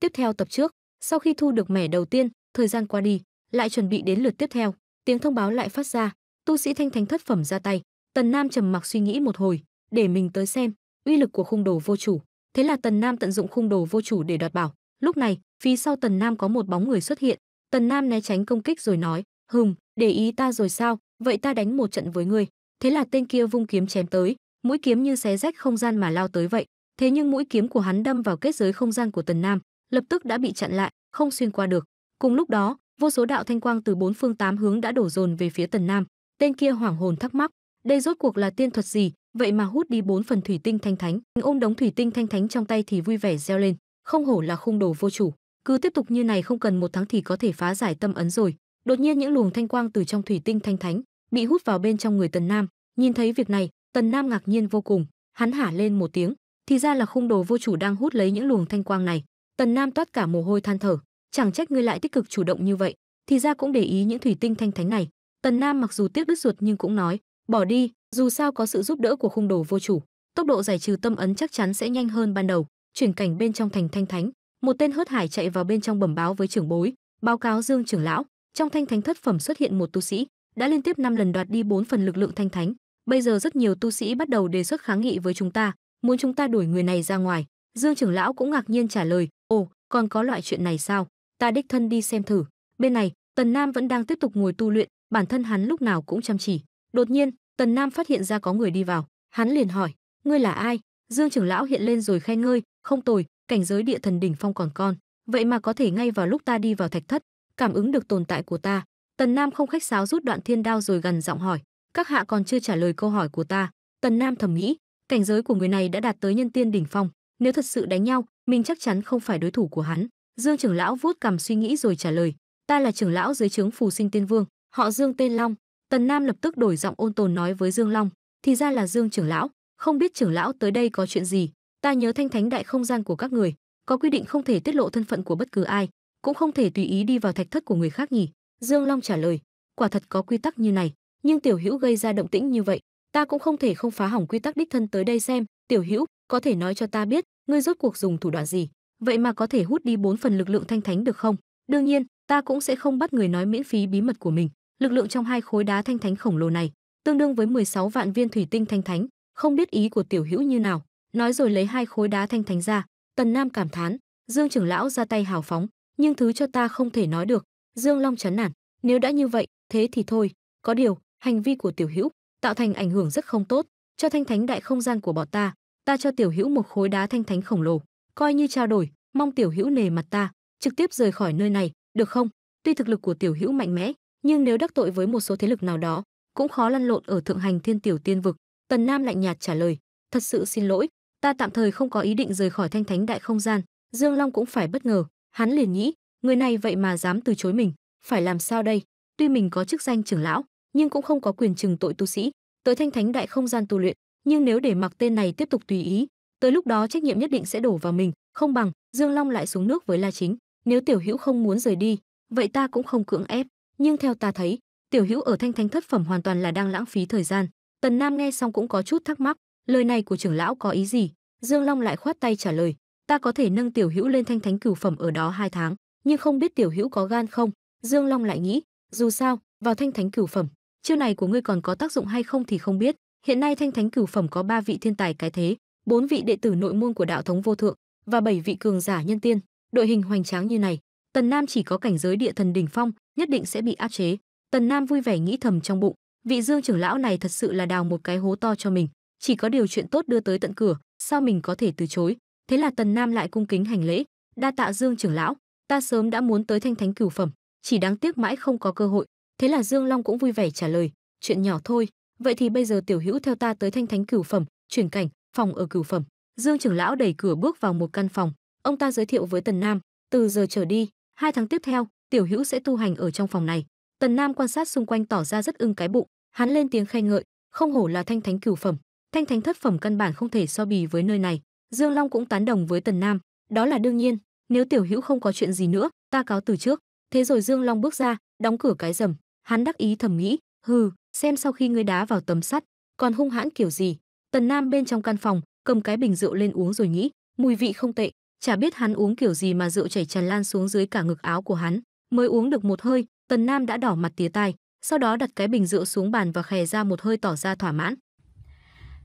tiếp theo tập trước sau khi thu được mẻ đầu tiên thời gian qua đi lại chuẩn bị đến lượt tiếp theo tiếng thông báo lại phát ra tu sĩ thanh thánh thất phẩm ra tay tần nam trầm mặc suy nghĩ một hồi để mình tới xem uy lực của khung đồ vô chủ thế là tần nam tận dụng khung đồ vô chủ để đoạt bảo lúc này phía sau tần nam có một bóng người xuất hiện tần nam né tránh công kích rồi nói hùng để ý ta rồi sao vậy ta đánh một trận với ngươi thế là tên kia vung kiếm chém tới mũi kiếm như xé rách không gian mà lao tới vậy thế nhưng mũi kiếm của hắn đâm vào kết giới không gian của tần nam lập tức đã bị chặn lại, không xuyên qua được. Cùng lúc đó, vô số đạo thanh quang từ bốn phương tám hướng đã đổ dồn về phía Tần Nam. Tên kia hoảng hồn thắc mắc, đây rốt cuộc là tiên thuật gì, vậy mà hút đi bốn phần thủy tinh thanh thánh, ôm đống thủy tinh thanh thánh trong tay thì vui vẻ reo lên, không hổ là khung đồ vô chủ, cứ tiếp tục như này không cần một tháng thì có thể phá giải tâm ấn rồi. Đột nhiên những luồng thanh quang từ trong thủy tinh thanh thánh bị hút vào bên trong người Tần Nam, nhìn thấy việc này, Tần Nam ngạc nhiên vô cùng, hắn hả lên một tiếng, thì ra là khung đồ vô chủ đang hút lấy những luồng thanh quang này Tần Nam toát cả mồ hôi than thở, chẳng trách ngươi lại tích cực chủ động như vậy, thì ra cũng để ý những thủy tinh thanh thánh này. Tần Nam mặc dù tiếc đứt ruột nhưng cũng nói, bỏ đi, dù sao có sự giúp đỡ của khung đồ vô chủ, tốc độ giải trừ tâm ấn chắc chắn sẽ nhanh hơn ban đầu. Chuyển cảnh bên trong thành thanh thánh, một tên hớt hải chạy vào bên trong bẩm báo với trưởng bối, báo cáo Dương trưởng lão, trong thanh thánh thất phẩm xuất hiện một tu sĩ, đã liên tiếp 5 lần đoạt đi 4 phần lực lượng thanh thánh, bây giờ rất nhiều tu sĩ bắt đầu đề xuất kháng nghị với chúng ta, muốn chúng ta đuổi người này ra ngoài, Dương trưởng lão cũng ngạc nhiên trả lời, "Ồ, còn có loại chuyện này sao? Ta đích thân đi xem thử." Bên này, Tần Nam vẫn đang tiếp tục ngồi tu luyện, bản thân hắn lúc nào cũng chăm chỉ. Đột nhiên, Tần Nam phát hiện ra có người đi vào, hắn liền hỏi, "Ngươi là ai?" Dương trưởng lão hiện lên rồi khen ngươi, "Không tồi, cảnh giới địa thần đỉnh phong còn con, vậy mà có thể ngay vào lúc ta đi vào thạch thất, cảm ứng được tồn tại của ta." Tần Nam không khách sáo rút đoạn thiên đao rồi gần giọng hỏi, "Các hạ còn chưa trả lời câu hỏi của ta." Tần Nam thầm nghĩ, cảnh giới của người này đã đạt tới nhân tiên đỉnh phong, nếu thật sự đánh nhau, mình chắc chắn không phải đối thủ của hắn. Dương trưởng lão vuốt cằm suy nghĩ rồi trả lời, ta là trưởng lão dưới trướng Phù Sinh Tiên Vương, họ Dương tên Long. Tần Nam lập tức đổi giọng ôn tồn nói với Dương Long, thì ra là Dương trưởng lão, không biết trưởng lão tới đây có chuyện gì, ta nhớ thanh thánh đại không gian của các người, có quy định không thể tiết lộ thân phận của bất cứ ai, cũng không thể tùy ý đi vào thạch thất của người khác nhỉ? Dương Long trả lời, quả thật có quy tắc như này, nhưng tiểu hữu gây ra động tĩnh như vậy, ta cũng không thể không phá hỏng quy tắc đích thân tới đây xem, tiểu hữu, có thể nói cho ta biết, ngươi rốt cuộc dùng thủ đoạn gì, vậy mà có thể hút đi bốn phần lực lượng thanh thánh được không? Đương nhiên, ta cũng sẽ không bắt người nói miễn phí bí mật của mình. Lực lượng trong hai khối đá thanh thánh khổng lồ này, tương đương với 16 vạn viên thủy tinh thanh thánh, không biết ý của tiểu hữu như nào. Nói rồi lấy hai khối đá thanh thánh ra, Tần Nam cảm thán, Dương trưởng lão ra tay hào phóng, nhưng thứ cho ta không thể nói được. Dương Long chán nản, nếu đã như vậy, thế thì thôi, có điều, hành vi của tiểu hữu tạo thành ảnh hưởng rất không tốt cho thanh thánh đại không gian của bọn ta, ta cho tiểu hữu một khối đá thanh thánh khổng lồ coi như trao đổi mong tiểu hữu nề mặt ta trực tiếp rời khỏi nơi này được không tuy thực lực của tiểu hữu mạnh mẽ nhưng nếu đắc tội với một số thế lực nào đó cũng khó lăn lộn ở thượng hành thiên tiểu tiên vực tần nam lạnh nhạt trả lời thật sự xin lỗi ta tạm thời không có ý định rời khỏi thanh thánh đại không gian dương long cũng phải bất ngờ hắn liền nghĩ người này vậy mà dám từ chối mình phải làm sao đây tuy mình có chức danh trưởng lão nhưng cũng không có quyền trừng tội tu sĩ tới thanh thánh đại không gian tu luyện nhưng nếu để mặc tên này tiếp tục tùy ý, tới lúc đó trách nhiệm nhất định sẽ đổ vào mình, không bằng Dương Long lại xuống nước với La Chính, nếu Tiểu Hữu không muốn rời đi, vậy ta cũng không cưỡng ép, nhưng theo ta thấy, Tiểu Hữu ở Thanh Thanh thất phẩm hoàn toàn là đang lãng phí thời gian. Tần Nam nghe xong cũng có chút thắc mắc, lời này của trưởng lão có ý gì? Dương Long lại khoát tay trả lời, ta có thể nâng Tiểu Hữu lên Thanh Thánh cửu phẩm ở đó hai tháng, nhưng không biết Tiểu Hữu có gan không? Dương Long lại nghĩ, dù sao, vào Thanh Thánh cửu phẩm, chiêu này của ngươi còn có tác dụng hay không thì không biết, Hiện nay Thanh Thánh Cửu phẩm có 3 vị thiên tài cái thế, 4 vị đệ tử nội môn của đạo thống vô thượng và 7 vị cường giả nhân tiên, đội hình hoành tráng như này, Tần Nam chỉ có cảnh giới địa thần đỉnh phong, nhất định sẽ bị áp chế. Tần Nam vui vẻ nghĩ thầm trong bụng, vị Dương trưởng lão này thật sự là đào một cái hố to cho mình, chỉ có điều chuyện tốt đưa tới tận cửa, sao mình có thể từ chối? Thế là Tần Nam lại cung kính hành lễ, đa tạ Dương trưởng lão, ta sớm đã muốn tới Thanh Thánh Cửu phẩm, chỉ đáng tiếc mãi không có cơ hội. Thế là Dương Long cũng vui vẻ trả lời, chuyện nhỏ thôi, vậy thì bây giờ tiểu hữu theo ta tới thanh thánh cửu phẩm chuyển cảnh phòng ở cửu phẩm dương trưởng lão đẩy cửa bước vào một căn phòng ông ta giới thiệu với tần nam từ giờ trở đi hai tháng tiếp theo tiểu hữu sẽ tu hành ở trong phòng này tần nam quan sát xung quanh tỏ ra rất ưng cái bụng hắn lên tiếng khen ngợi không hổ là thanh thánh cửu phẩm thanh thánh thất phẩm căn bản không thể so bì với nơi này dương long cũng tán đồng với tần nam đó là đương nhiên nếu tiểu hữu không có chuyện gì nữa ta cáo từ trước thế rồi dương long bước ra đóng cửa cái rầm hắn đắc ý thầm nghĩ hừ xem sau khi ngươi đá vào tấm sắt còn hung hãn kiểu gì tần nam bên trong căn phòng cầm cái bình rượu lên uống rồi nghĩ mùi vị không tệ chả biết hắn uống kiểu gì mà rượu chảy tràn lan xuống dưới cả ngực áo của hắn mới uống được một hơi tần nam đã đỏ mặt tía tai sau đó đặt cái bình rượu xuống bàn và khè ra một hơi tỏ ra thỏa mãn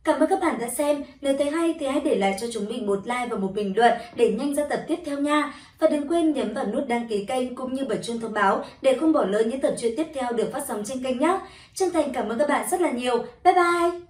Cảm ơn các bạn đã xem. Nếu thấy hay thì hãy để lại cho chúng mình một like và một bình luận để nhanh ra tập tiếp theo nha. Và đừng quên nhấn vào nút đăng ký kênh cũng như bật chuông thông báo để không bỏ lỡ những tập truyện tiếp theo được phát sóng trên kênh nhé. Chân thành cảm ơn các bạn rất là nhiều. Bye bye!